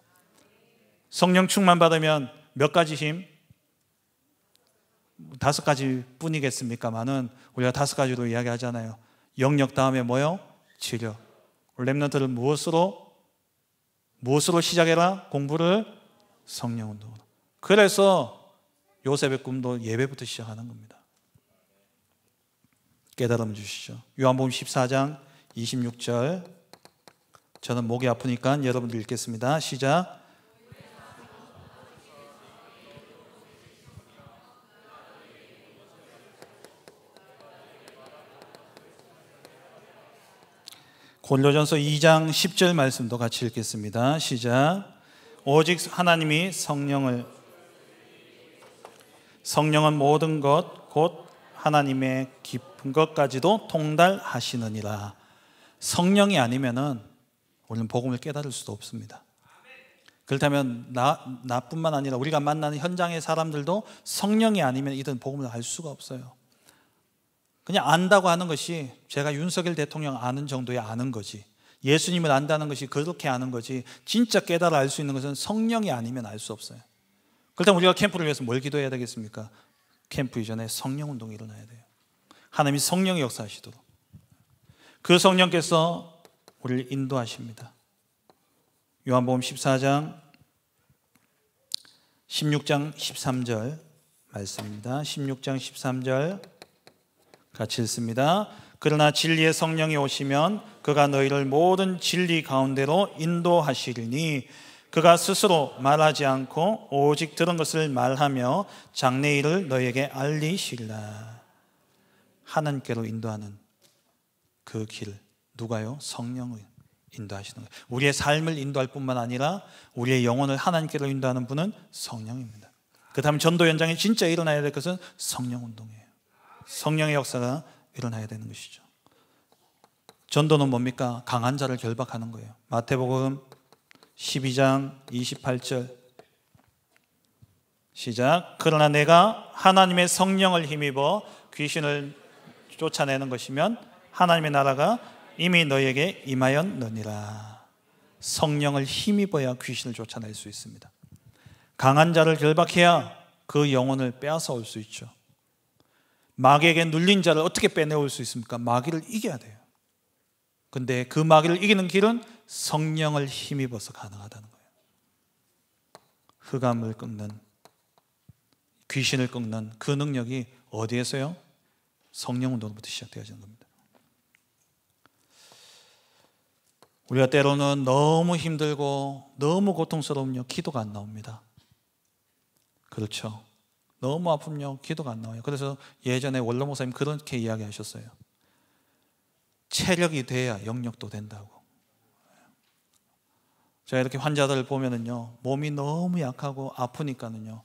성령 충만 받으면 몇 가지 힘? 다섯 가지 뿐이겠습니까만은 우리가 다섯 가지로 이야기하잖아요. 영역 다음에 뭐요? 치료. 렘넌트를 무엇으로 무엇으로 시작해라? 공부를 성령 운동으로. 그래서 요셉의 꿈도 예배부터 시작하는 겁니다. 깨달음 주시죠. 요한복음 14장 26절. 저는 목이 아프니까 여러분들 읽겠습니다. 시작. 골로전서 2장 10절 말씀도 같이 읽겠습니다. 시작. 오직 하나님이 성령을 성령은 모든 것 곧 하나님의 기쁨 그것까지도 통달하시느니라. 성령이 아니면은 우리는 복음을 깨달을 수도 없습니다. 그렇다면 나, 나뿐만 아니라 우리가 만나는 현장의 사람들도 성령이 아니면 이든 복음을 알 수가 없어요. 그냥 안다고 하는 것이 제가 윤석열 대통령 아는 정도의 아는 거지. 예수님을 안다는 것이 그렇게 아는 거지. 진짜 깨달아 알 수 있는 것은 성령이 아니면 알 수 없어요. 그렇다면 우리가 캠프를 위해서 뭘 기도해야 되겠습니까? 캠프 이전에 성령 운동이 일어나야 돼요. 하나님이 성령의 역사하시도록 그 성령께서 우리를 인도하십니다. 요한복음 14장 16장 13절 말씀입니다. 16장 13절 같이 읽습니다. 그러나 진리의 성령이 오시면 그가 너희를 모든 진리 가운데로 인도하시리니 그가 스스로 말하지 않고 오직 들은 것을 말하며 장래일을 너희에게 알리시리라. 하나님께로 인도하는 그 길, 누가요? 성령을 인도하시는 거예요. 우리의 삶을 인도할 뿐만 아니라 우리의 영혼을 하나님께로 인도하는 분은 성령입니다. 그 다음 전도 현장에 진짜 일어나야 될 것은 성령 운동이에요. 성령의 역사가 일어나야 되는 것이죠. 전도는 뭡니까? 강한 자를 결박하는 거예요. 마태복음 12장 28절 시작. 그러나 내가 하나님의 성령을 힘입어 귀신을 쫓아내는 것이면 하나님의 나라가 이미 너에게 임하였느니라. 성령을 힘입어야 귀신을 쫓아낼 수 있습니다. 강한 자를 결박해야 그 영혼을 빼앗아 올 수 있죠. 마귀에게 눌린 자를 어떻게 빼내올 수 있습니까? 마귀를 이겨야 돼요. 근데 그 마귀를 이기는 길은 성령을 힘입어서 가능하다는 거예요. 흑암을 끊는 귀신을 끊는 그 능력이 어디에서요? 성령 운동부터 시작되어지는 겁니다. 우리가 때로는 너무 힘들고 너무 고통스러우면 기도가 안 나옵니다. 그렇죠. 너무 아프면 기도가 안 나와요. 그래서 예전에 원로 목사님 그렇게 이야기하셨어요. 체력이 돼야 영역도 된다고. 제가 이렇게 환자들 보면은요 몸이 너무 약하고 아프니까는요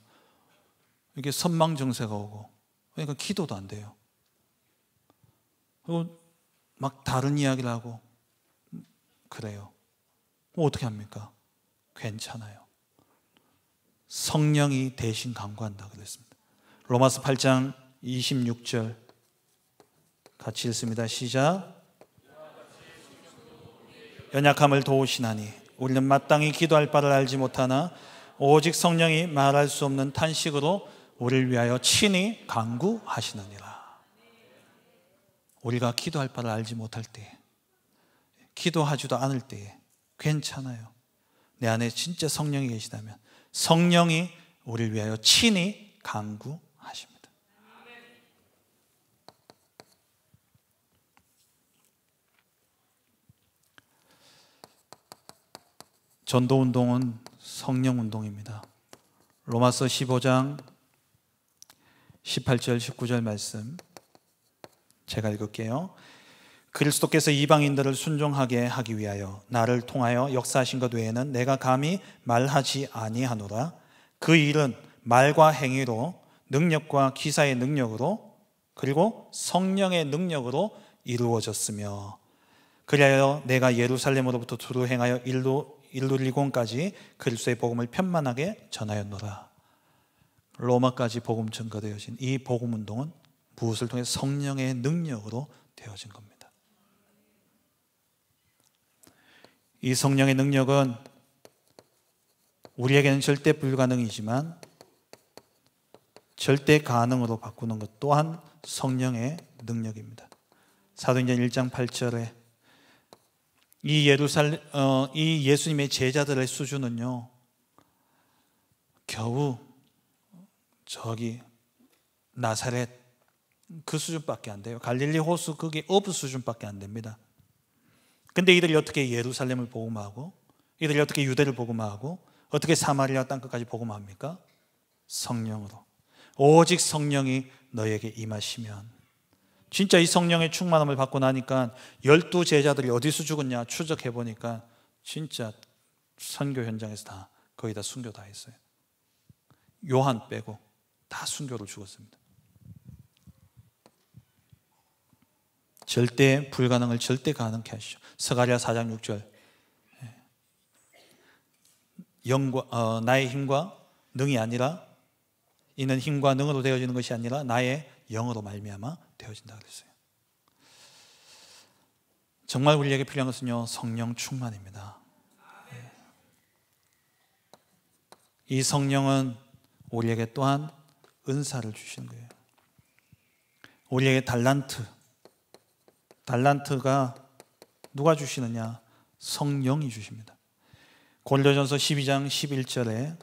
이게 선망 증세가 오고 그러니까 기도도 안 돼요. 그리고 막 다른 이야기를 하고 그래요. 어떻게 합니까? 괜찮아요. 성령이 대신 강구한다 그랬습니다. 로마서 8장 26절 같이 읽습니다. 시작. 연약함을 도우시나니 우리는 마땅히 기도할 바를 알지 못하나 오직 성령이 말할 수 없는 탄식으로 우리를 위하여 친히 강구하시느니라. 우리가 기도할 바를 알지 못할 때, 기도하지도 않을 때 괜찮아요. 내 안에 진짜 성령이 계시다면 성령이 우리를 위하여 친히 강구하십니다. 전도 운동은 성령 운동입니다. 로마서 15장 18절 19절 말씀 제가 읽을게요. 그리스도께서 이방인들을 순종하게 하기 위하여 나를 통하여 역사하신 것 외에는 내가 감히 말하지 아니하노라. 그 일은 말과 행위로 능력과 기사의 능력으로 그리고 성령의 능력으로 이루어졌으며 그리하여 내가 예루살렘으로부터 두루 행하여 일루 일루리곤까지 그리스도의 복음을 편만하게 전하였노라. 로마까지 복음 증거되어진 이 복음 운동은 무엇을 통해 성령의 능력으로 되어진 겁니다. 이 성령의 능력은 우리에게는 절대 불가능이지만 절대 가능으로 바꾸는 것 또한 성령의 능력입니다. 사도행전 1장 8절에 이 예루살 어, 이 예수님의 제자들의 수준은요 겨우 저기 나사렛 그 수준밖에 안 돼요. 갈릴리 호수 그게 없을 수준밖에 안 됩니다. 근데 이들이 어떻게 예루살렘을 복음하고 이들이 어떻게 유대를 복음하고 어떻게 사마리아 땅끝까지 복음합니까? 성령으로. 오직 성령이 너에게 임하시면 진짜 이 성령의 충만함을 받고 나니까 열두 제자들이 어디서 죽었냐 추적해 보니까 진짜 선교 현장에서 다 거의 다 순교 다 했어요. 요한 빼고 다 순교를 죽었습니다. 절대 불가능을 절대 가능케 하시죠. 스가랴 4장 6절. 예. 영과 어, 나의 힘과 능이 아니라 이는 힘과 능으로 되어지는 것이 아니라 나의 영으로 말미암아 되어진다 그랬어요. 정말 우리에게 필요한 것은요 성령 충만입니다. 예. 이 성령은 우리에게 또한 은사를 주시는 거예요. 우리에게 달란트, 달란트가 누가 주시느냐? 성령이 주십니다. 고린전서 12장 11절에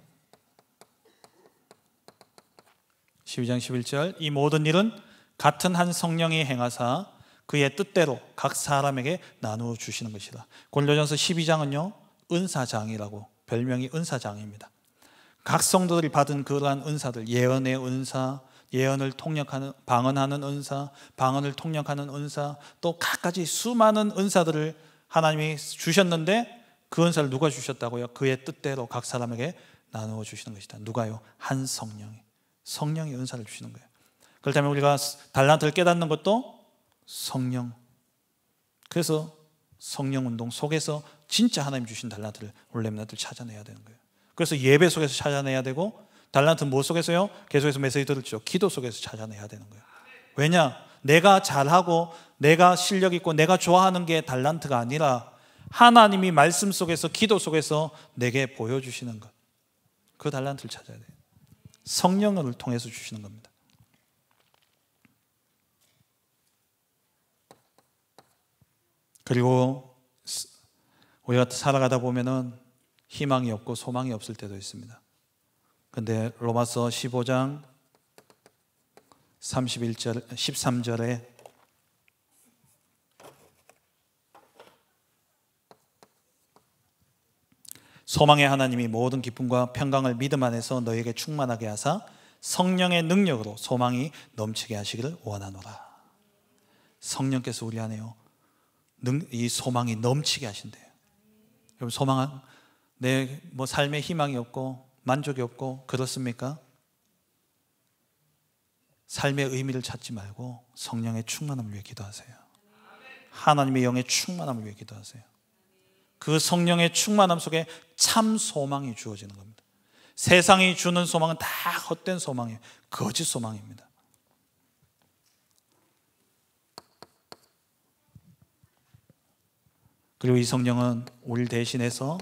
12장 11절 이 모든 일은 같은 한 성령이 행하사 그의 뜻대로 각 사람에게 나누어 주시는 것이다. 고린전서 12장은요. 은사장이라고 별명이 은사장입니다. 각 성도들이 받은 그러한 은사들 예언의 은사, 예언을 통역하는 방언하는 은사, 방언을 통역하는 은사, 또 갖가지 수많은 은사들을 하나님이 주셨는데 그 은사를 누가 주셨다고요? 그의 뜻대로 각 사람에게 나누어 주시는 것이다. 누가요? 한 성령이. 성령이 은사를 주시는 거예요. 그렇다면 우리가 달란트를 깨닫는 것도 성령. 그래서 성령 운동 속에서 진짜 하나님 주신 달란트를 원래 맨날 찾아내야 되는 거예요. 그래서 예배 속에서 찾아내야 되고 달란트는 뭐 속에서요? 계속해서 메시지 들었죠. 기도 속에서 찾아내야 되는 거예요. 왜냐? 내가 잘하고 내가 실력 있고 내가 좋아하는 게 달란트가 아니라 하나님이 말씀 속에서 기도 속에서 내게 보여주시는 것. 그 달란트를 찾아야 돼요. 성령을 통해서 주시는 겁니다. 그리고 우리가 살아가다 보면은 희망이 없고 소망이 없을 때도 있습니다. 근데 로마서 15장 31절 13절에 소망의 하나님이 모든 기쁨과 평강을 믿음 안에서 너에게 충만하게 하사 성령의 능력으로 소망이 넘치게 하시기를 원하노라. 성령께서 우리 안에요. 이 소망이 넘치게 하신대요. 여러분 소망 은내뭐 삶의 희망이 없고 만족이 없고 그렇습니까? 삶의 의미를 찾지 말고 성령의 충만함을 위해 기도하세요. 하나님의 영의 충만함을 위해 기도하세요. 그 성령의 충만함 속에 참 소망이 주어지는 겁니다. 세상이 주는 소망은 다 헛된 소망이에요. 거짓 소망입니다. 그리고 이 성령은 우리 대신해서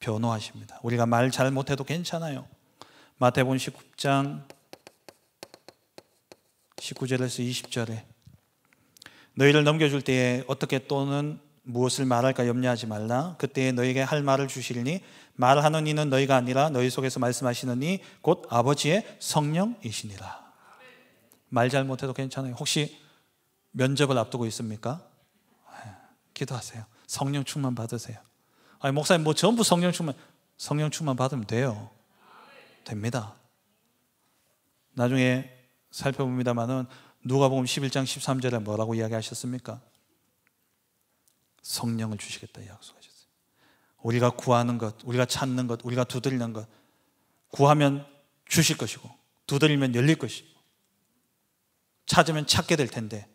변호하십니다. 우리가 말 잘 못해도 괜찮아요. 마태본 19장 19절에서 20절에 너희를 넘겨줄 때에 어떻게 또는 무엇을 말할까 염려하지 말라 그때에 너희에게 할 말을 주시리니 말하는 이는 너희가 아니라 너희 속에서 말씀하시는 이곧 아버지의 성령이시니라 말 잘 못해도 괜찮아요 혹시 면접을 앞두고 있습니까? 네, 기도하세요 성령 충만 받으세요 아니 목사님 뭐 전부 성령 충만 성령 충만 받으면 돼요. 됩니다. 나중에 살펴봅니다만은 누가복음 11장 13절에 뭐라고 이야기하셨습니까? 성령을 주시겠다 약속하셨어요. 우리가 구하는 것, 우리가 찾는 것, 우리가 두드리는 것 구하면 주실 것이고 두드리면 열릴 것이고 찾으면 찾게 될 텐데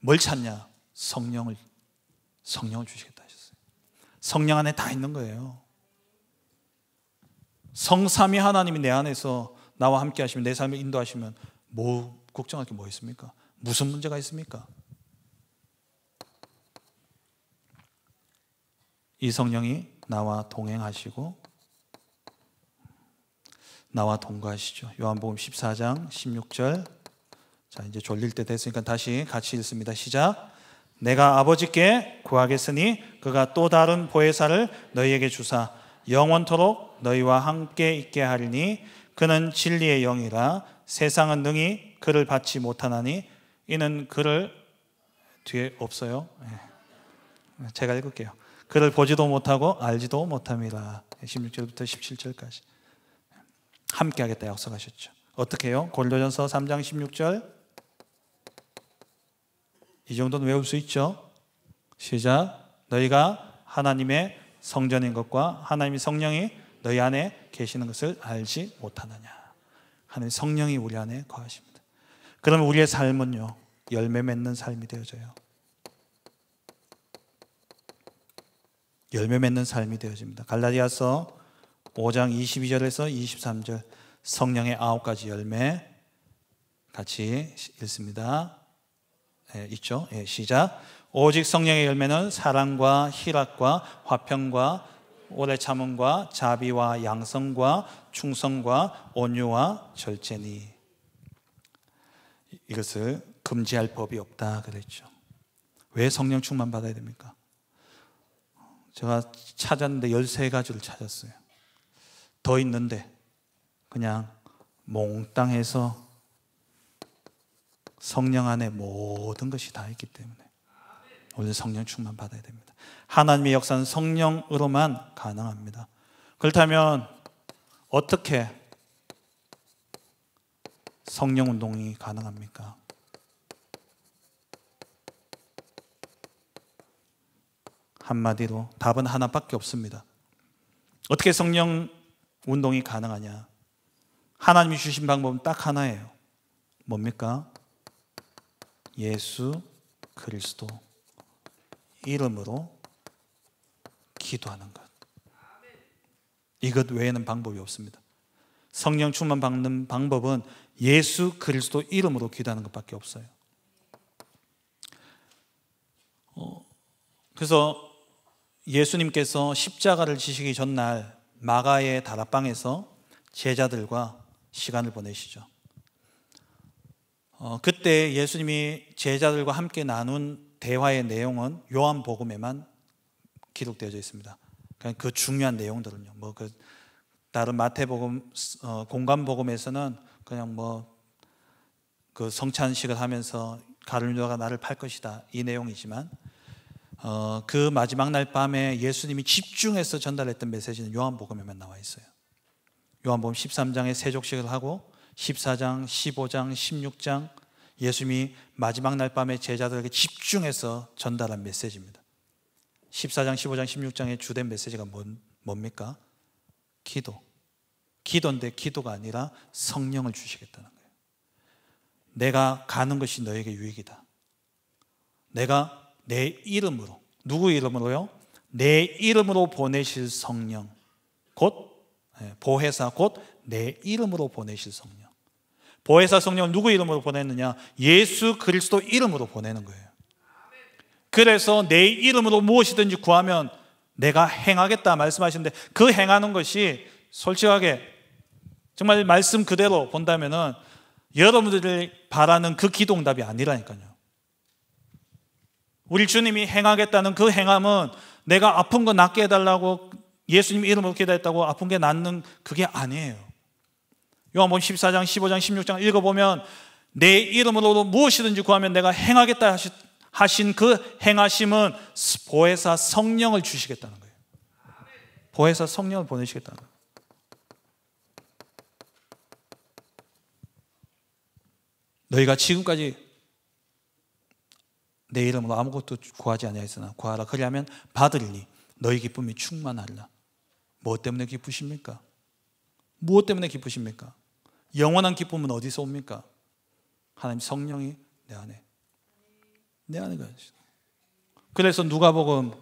뭘 찾냐? 성령을 성령을 주시겠다. 성령 안에 다 있는 거예요. 성삼위 하나님이 내 안에서 나와 함께 하시면 내 삶을 인도하시면 뭐 걱정할 게 뭐 있습니까? 무슨 문제가 있습니까? 이 성령이 나와 동행하시고 나와 동거하시죠. 요한복음 14장 16절. 자, 이제 졸릴 때 됐으니까 다시 같이 읽습니다. 시작. 내가 아버지께 구하겠으니 그가 또 다른 보혜사를 너희에게 주사 영원토록 너희와 함께 있게 하리니 그는 진리의 영이라 세상은 능히 그를 받지 못하나니 이는 그를 뒤에 없어요. 예. 제가 읽을게요. 그를 보지도 못하고 알지도 못함이라. 16절부터 예, 17절까지 함께 하겠다 약속하셨죠. 어떻게요? 해 골로전서 3장 16절 이 정도는 외울 수 있죠? 시작. 너희가 하나님의 성전인 것과 하나님의 성령이 너희 안에 계시는 것을 알지 못하느냐. 하나님 성령이 우리 안에 거하십니다. 그러면 우리의 삶은요, 열매 맺는 삶이 되어져요. 열매 맺는 삶이 되어집니다. 갈라디아서 5장 22절에서 23절 성령의 아홉 가지 열매 같이 읽습니다. 예, 있죠. 예, 시작. 오직 성령의 열매는 사랑과 희락과 화평과 오래 참음과 자비와 양성과 충성과 온유와 절제니 이것을 금지할 법이 없다 그랬죠. 왜 성령 충만 받아야 됩니까? 제가 찾았는데 13가지를 찾았어요. 더 있는데 그냥 몽땅 해서 성령 안에 모든 것이 다 있기 때문에 오늘 성령 충만 받아야 됩니다. 하나님의 역사는 성령으로만 가능합니다. 그렇다면 어떻게 성령 운동이 가능합니까? 한마디로 답은 하나밖에 없습니다. 어떻게 성령 운동이 가능하냐? 하나님이 주신 방법은 딱 하나예요. 뭡니까? 예수 그리스도 이름으로 기도하는 것. 이것 외에는 방법이 없습니다. 성령 충만 받는 방법은 예수 그리스도 이름으로 기도하는 것밖에 없어요. 어, 그래서 예수님께서 십자가를 지시기 전날 마가의 다락방에서 제자들과 시간을 보내시죠. 어, 그때 예수님이 제자들과 함께 나눈 대화의 내용은 요한복음에만 기록되어 있습니다. 그러니까 그 중요한 내용들은요. 뭐그 다른 마태복음 어, 공간복음에서는 그냥 뭐그 성찬식을 하면서 가룟유가 나를 팔 것이다 이 내용이지만 어, 그 마지막 날 밤에 예수님이 집중해서 전달했던 메시지는 요한복음에만 나와 있어요. 요한복음 13장에 세족식을 하고 14장, 15장, 16장 예수님이 마지막 날 밤에 제자들에게 집중해서 전달한 메시지입니다. 14장, 15장, 16장의 주된 메시지가 뭔, 뭡니까? 기도. 기도인데 기도가 아니라 성령을 주시겠다는 거예요. 내가 가는 것이 너에게 유익이다. 내가 내 이름으로, 누구 이름으로요? 내 이름으로 보내실 성령. 곧, 예, 보혜사, 곧 내 이름으로 보내실 성령. 보혜사 성령을 누구 이름으로 보냈느냐? 예수 그리스도 이름으로 보내는 거예요. 그래서 내 이름으로 무엇이든지 구하면 내가 행하겠다 말씀하시는데 그 행하는 것이 솔직하게 정말 말씀 그대로 본다면은 여러분들이 바라는 그 기동답이 아니라니까요. 우리 주님이 행하겠다는 그 행함은 내가 아픈 거 낫게 해달라고 예수님 이름으로 기도했다고 아픈 게 낫는 그게 아니에요. 요한복음 14장, 15장, 16장 읽어보면 내 이름으로도 무엇이든지 구하면 내가 행하겠다 하신 그 행하심은 보혜사 성령을 주시겠다는 거예요. 보혜사 성령을 보내시겠다는 거예요. 너희가 지금까지 내 이름으로 아무것도 구하지 아니하였으나 구하라 그리하면 받으리니 너희 기쁨이 충만하리라. 무엇 뭐 때문에 기쁘십니까? 무엇 때문에 기쁘십니까? 영원한 기쁨은 어디서 옵니까? 하나님 성령이 내 안에 내 안에 계시 그래서 누가복음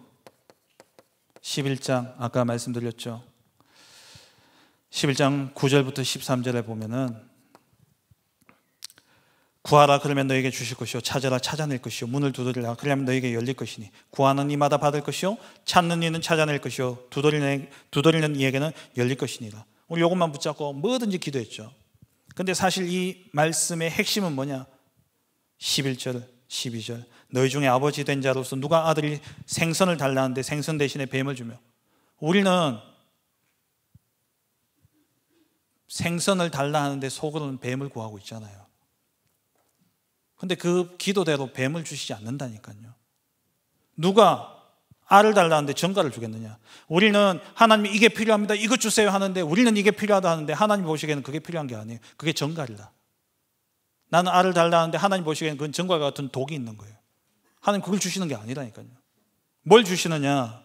11장 아까 말씀드렸죠. 11장 9절부터 13절에 보면은 구하라 그러면 너에게 주실 것이요 찾아라 찾아낼 것이요 문을 두드리라 그러면 너에게 열릴 것이니 구하는 이마다 받을 것이요 찾는 이는 찾아낼 것이요 두드리는, 두드리는 이에게는 열릴 것이니라 오늘 이것만 붙잡고 뭐든지 기도했죠 근데 사실 이 말씀의 핵심은 뭐냐? 11절, 12절. 너희 중에 아버지 된 자로서 누가 아들이 생선을 달라는데 생선 대신에 뱀을 주며 우리는 생선을 달라 하는데 속으로는 뱀을 구하고 있잖아요. 근데 그 기도대로 뱀을 주시지 않는다니까요. 누가 알을 달라는데 정가를 주겠느냐? 우리는 하나님이 이게 필요합니다. 이것 주세요 하는데 우리는 이게 필요하다 하는데 하나님 보시기에는 그게 필요한 게 아니에요. 그게 정가이다. 나는 알을 달라는데 하나님 보시기에는 그건 정과 같은 독이 있는 거예요. 하나님 그걸 주시는 게 아니라니까요. 뭘 주시느냐?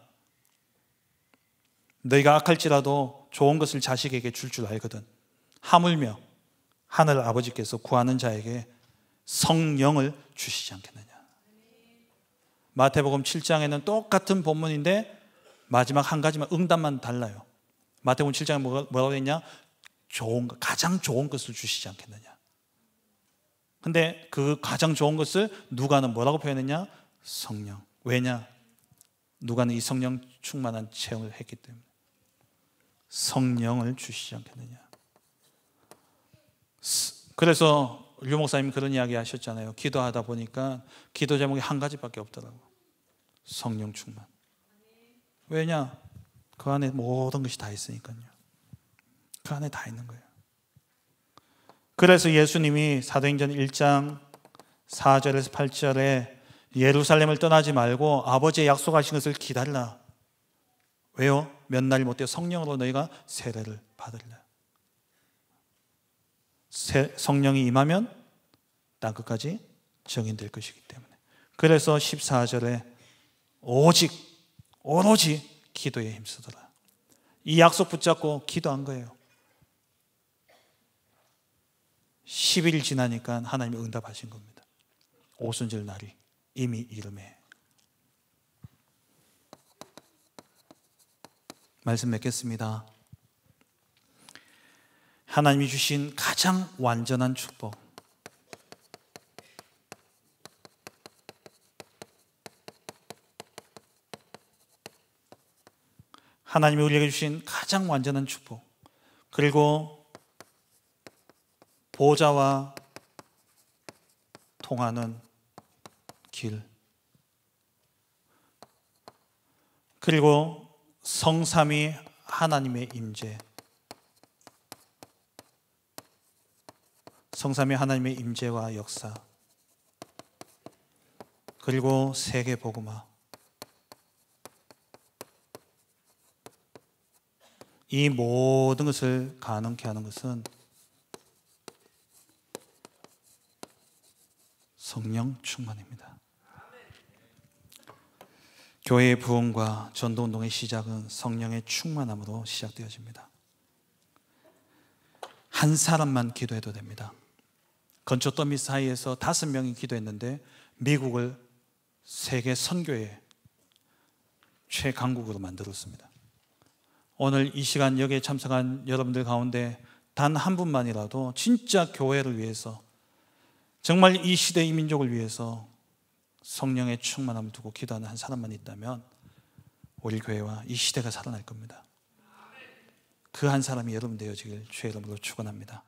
너희가 악할지라도 좋은 것을 자식에게 줄줄 줄 알거든. 하물며 하늘 아버지께서 구하는 자에게 성령을 주시지 않겠느냐. 마태복음 7장에는 똑같은 본문인데 마지막 한 가지만 응답만 달라요. 마태복음 7장에 뭐라고 했냐? 좋은 가장 좋은 것을 주시지 않겠느냐. 근데 그 가장 좋은 것을 누가는 뭐라고 표현했냐? 성령. 왜냐? 누가는 이 성령 충만한 체험을 했기 때문에 성령을 주시지 않겠느냐. 그래서 류 목사님 그런 이야기 하셨잖아요. 기도하다 보니까 기도 제목이 한 가지밖에 없더라고. 성령 충만. 왜냐? 그 안에 모든 것이 다 있으니까요. 그 안에 다 있는 거예요. 그래서 예수님이 사도행전 1장 4절에서 8절에 예루살렘을 떠나지 말고 아버지의 약속하신 것을 기다리라. 왜요? 몇 날못 되어 성령으로 너희가 세례를 받으리라. 세, 성령이 임하면 땅끝까지 정인될 것이기 때문에. 그래서 14절에 오직 오로지 기도에 힘쓰더라. 이 약속 붙잡고 기도한 거예요. 10일 지나니까 하나님이 응답하신 겁니다. 오순절 날이 이미 이름에 말씀 맺겠습니다. 하나님이 주신 가장 완전한 축복 하나님이 우리에게 주신 가장 완전한 축복 그리고 보좌와 통하는 길 그리고 성삼이 하나님의 임재 성삼이 하나님의 임재와 역사 그리고 세계 복음화 이 모든 것을 가능케 하는 것은 성령 충만입니다. 교회의 부흥과 전도 운동의 시작은 성령의 충만함으로 시작되어집니다. 한 사람만 기도해도 됩니다. 건초 더미 사이에서 다섯 명이 기도했는데 미국을 세계 선교의 최강국으로 만들었습니다. 오늘 이 시간 여기에 참석한 여러분들 가운데 단 한 분만이라도 진짜 교회를 위해서 정말 이 시대 이 민족을 위해서 성령의 충만함을 두고 기도하는 한 사람만 있다면 우리 교회와 이 시대가 살아날 겁니다. 그 한 사람이 여러분 되어지길 주의 이름으로 축원합니다.